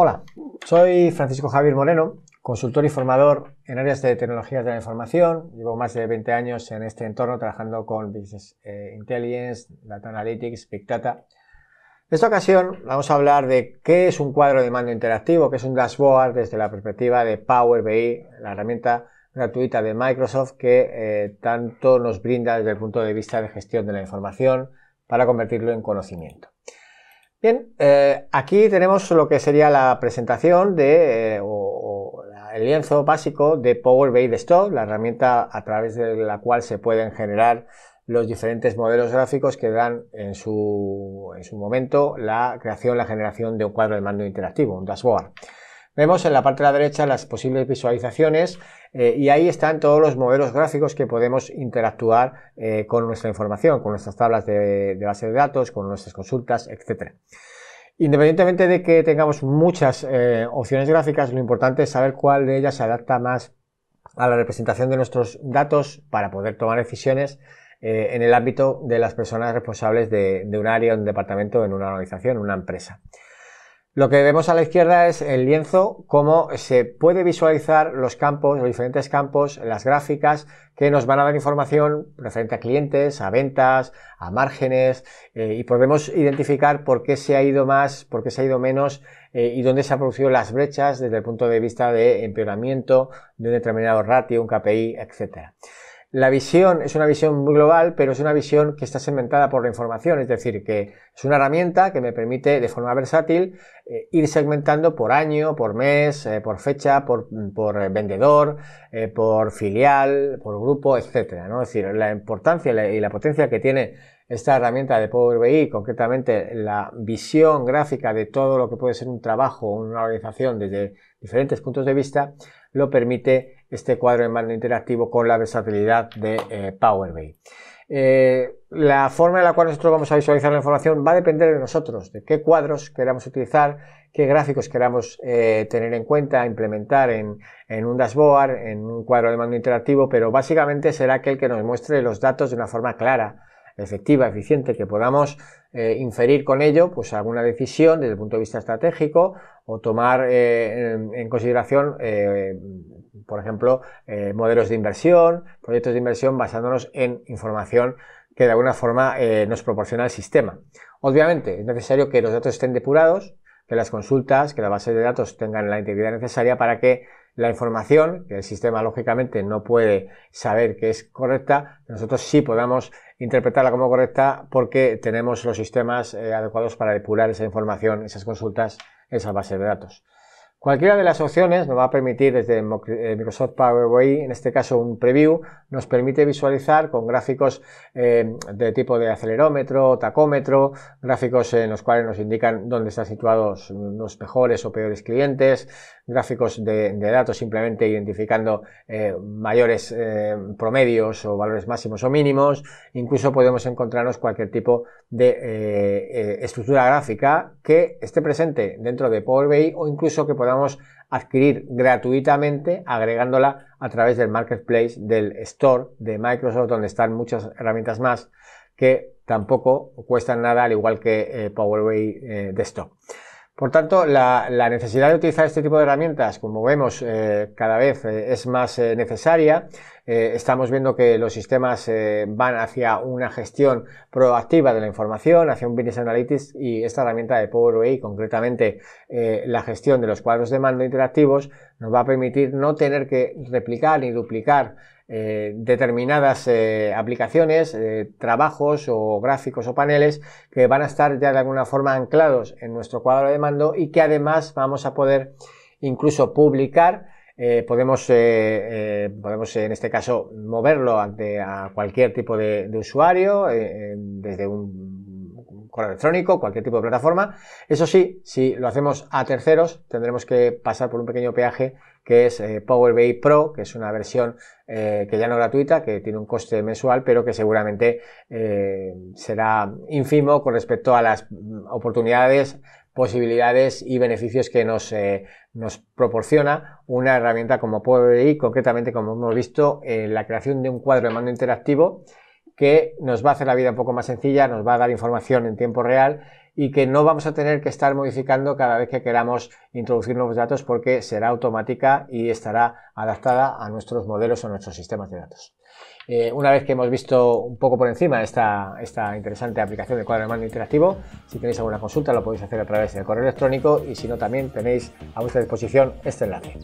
Hola, soy Francisco Javier Moreno, consultor y formador en áreas de tecnologías de la información. Llevo más de 20 años en este entorno trabajando con Business eh, Intelligence, Data Analytics, Big Data. En esta ocasión vamos a hablar de qué es un cuadro de mando interactivo, qué es un dashboard desde la perspectiva de Power BI, la herramienta gratuita de Microsoft que eh, tanto nos brinda desde el punto de vista de gestión de la información para convertirlo en conocimiento. Bien, eh, aquí tenemos lo que sería la presentación de, eh, el lienzo básico de Power BI Desktop, la herramienta a través de la cual se pueden generar los diferentes modelos gráficos que dan en su, en su momento la creación, la generación de un cuadro de mando interactivo, un dashboard. Vemos en la parte de la derecha las posibles visualizaciones eh, y ahí están todos los modelos gráficos que podemos interactuar eh, con nuestra información, con nuestras tablas de, base de datos, con nuestras consultas, etcétera. Independientemente de que tengamos muchas eh, opciones gráficas, lo importante es saber cuál de ellas se adapta más a la representación de nuestros datos para poder tomar decisiones en el ámbito de las personas responsables de, un área, un departamento, en una organización, una empresa. Lo que vemos a la izquierda es el lienzo, cómo se puede visualizar los campos, los diferentes campos, las gráficas que nos van a dar información referente a clientes, a ventas, a márgenes, eh, y podemos identificar por qué se ha ido más, por qué se ha ido menos eh, y dónde se han producido las brechas desde el punto de vista de empeoramiento de un determinado ratio, un KPI, etcétera. La visión es una visión muy global, pero es una visión que está segmentada por la información, es decir, que es una herramienta que me permite de forma versátil eh, ir segmentando por año, por mes, eh, por fecha, por, eh, vendedor, por filial, por grupo, etcétera. Es decir, la importancia y la potencia que tiene esta herramienta de Power BI, concretamente la visión gráfica de todo lo que puede ser un trabajo o una organización desde diferentes puntos de vista, lo permite este cuadro de mando interactivo con la versatilidad de eh, Power BI. Eh, la forma en la cual nosotros vamos a visualizar la información va a depender de nosotros, de qué cuadros queramos utilizar, qué gráficos queramos eh, tener en cuenta, implementar en, en, un dashboard, en un cuadro de mando interactivo, pero básicamente será aquel que nos muestre los datos de una forma clara, efectiva, eficiente, que podamos eh, inferir con ello pues alguna decisión desde el punto de vista estratégico o tomar eh, en, consideración, eh, por ejemplo, modelos de inversión, proyectos de inversión basándonos en información que de alguna forma nos proporciona el sistema. Obviamente es necesario que los datos estén depurados, que las consultas, que la base de datos tengan la integridad necesaria para que la información, que el sistema lógicamente no puede saber que es correcta, nosotros sí podamos interpretarla como correcta porque tenemos los sistemas eh, adecuados para depurar esa información, esas consultas, esas bases de datos. Cualquiera de las opciones nos va a permitir desde eh, Microsoft Power BI, en este caso un preview, nos permite visualizar con gráficos eh, de tipo de acelerómetro, tacómetro, gráficos en los cuales nos indican dónde están situados los mejores o peores clientes, gráficos de, datos simplemente identificando eh, mayores eh, promedios o valores máximos o mínimos. Incluso podemos encontrarnos cualquier tipo de eh, estructura gráfica que esté presente dentro de Power BI o incluso que podamos adquirir gratuitamente agregándola a través del marketplace del store de Microsoft donde están muchas herramientas más que tampoco cuestan nada al igual que Power BI Desktop. Por tanto, la, necesidad de utilizar este tipo de herramientas, como vemos, eh, cada vez eh, es más eh, necesaria eh, estamos viendo que los sistemas eh, van hacia una gestión proactiva de la información, hacia un Business Analytics y esta herramienta de Power BI, concretamente eh, la gestión de los cuadros de mando interactivos, nos va a permitir no tener que replicar ni duplicar determinadas aplicaciones, trabajos o gráficos o paneles que van a estar ya de alguna forma anclados en nuestro cuadro de mando y que además vamos a poder incluso publicar eh, podemos, eh, eh, podemos en este caso moverlo ante a cualquier tipo de, usuario, desde un correo electrónico, cualquier tipo de plataforma. Eso sí, si lo hacemos a terceros, tendremos que pasar por un pequeño peaje que es Power BI Pro, que es una versión que ya no gratuita, que tiene un coste mensual, pero que seguramente será ínfimo con respecto a las mm, oportunidades posibilidades y beneficios que nos eh, nos proporciona una herramienta como Power y concretamente como hemos visto, en eh, la creación de un cuadro de mando interactivo que nos va a hacer la vida un poco más sencilla, nos va a dar información en tiempo real y que no vamos a tener que estar modificando cada vez que queramos introducir nuevos datos porque será automática y estará adaptada a nuestros modelos o nuestros sistemas de datos. Eh, una vez que hemos visto un poco por encima esta, esta interesante aplicación de cuadro de mando interactivo, si tenéis alguna consulta lo podéis hacer a través del correo electrónico y si no también tenéis a vuestra disposición este enlace.